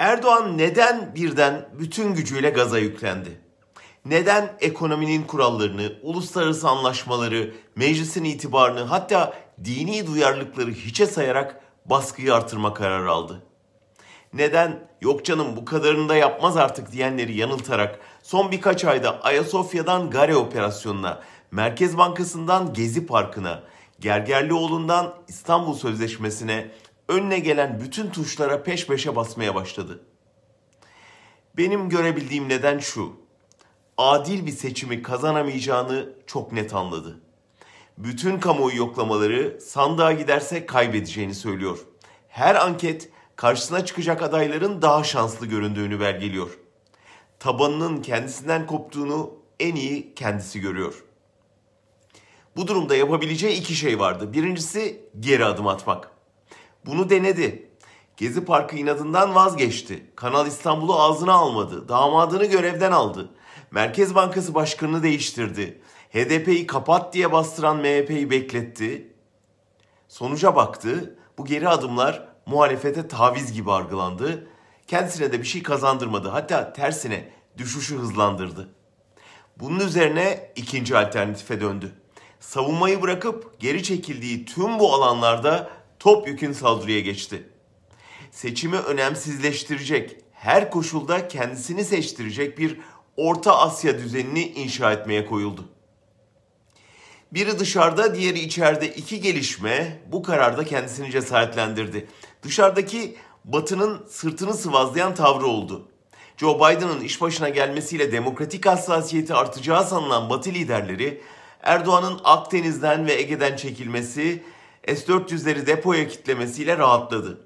Erdoğan neden birden bütün gücüyle gaza yüklendi? Neden ekonominin kurallarını, uluslararası anlaşmaları, meclisin itibarını hatta dini duyarlılıkları hiçe sayarak baskıyı artırma kararı aldı? Neden yok canım bu kadarını da yapmaz artık diyenleri yanıltarak son birkaç ayda Ayasofya'dan Gare operasyonuna, Merkez Bankası'ndan Gezi Parkı'na, Gergerlioğlu'ndan İstanbul Sözleşmesi'ne, önüne gelen bütün tuşlara peş peşe basmaya başladı. Benim görebildiğim neden şu. Adil bir seçimi kazanamayacağını çok net anladı. Bütün kamuoyu yoklamaları sandığa giderse kaybedeceğini söylüyor. Her anket karşısına çıkacak adayların daha şanslı göründüğünü belgeliyor. Tabanının kendisinden koptuğunu en iyi kendisi görüyor. Bu durumda yapabileceği iki şey vardı. Birincisi geri adım atmak. Bunu denedi. Gezi Parkı inadından vazgeçti. Kanal İstanbul'u ağzına almadı. Damadını görevden aldı. Merkez Bankası Başkanı'nı değiştirdi. HDP'yi kapat diye bastıran MHP'yi bekletti. Sonuca baktı. Bu geri adımlar muhalefete taviz gibi argılandı. Kendisine de bir şey kazandırmadı. Hatta tersine düşüşü hızlandırdı. Bunun üzerine ikinci alternatife döndü. Savunmayı bırakıp geri çekildiği tüm bu alanlarda topyekun saldırıya geçti. Seçimi önemsizleştirecek, her koşulda kendisini seçtirecek bir Orta Asya düzenini inşa etmeye koyuldu. Biri dışarıda, diğeri içeride iki gelişme bu kararda kendisini cesaretlendirdi. Dışarıdaki Batı'nın sırtını sıvazlayan tavrı oldu. Joe Biden'ın iş başına gelmesiyle demokratik hassasiyeti artacağı sanılan Batı liderleri Erdoğan'ın Akdeniz'den ve Ege'den çekilmesi S-400'leri depoya kitlemesiyle rahatladı.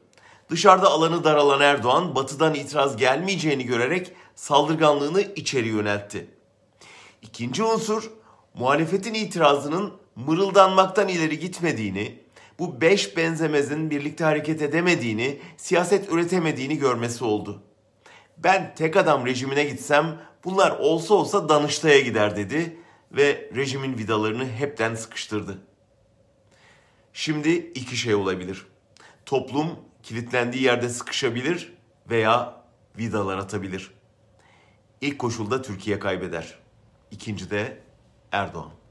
Dışarıda alanı daralan Erdoğan, batıdan itiraz gelmeyeceğini görerek saldırganlığını içeri yöneltti. İkinci unsur, muhalefetin itirazının mırıldanmaktan ileri gitmediğini, bu beş benzemezin birlikte hareket edemediğini, siyaset üretemediğini görmesi oldu. Ben tek adam rejimine gitsem bunlar olsa olsa Danıştay'a gider dedi ve rejimin vidalarını hepten sıkıştırdı. Şimdi iki şey olabilir. Toplum kilitlendiği yerde sıkışabilir veya vidalar atabilir. İlk koşulda Türkiye kaybeder. İkinci de Erdoğan.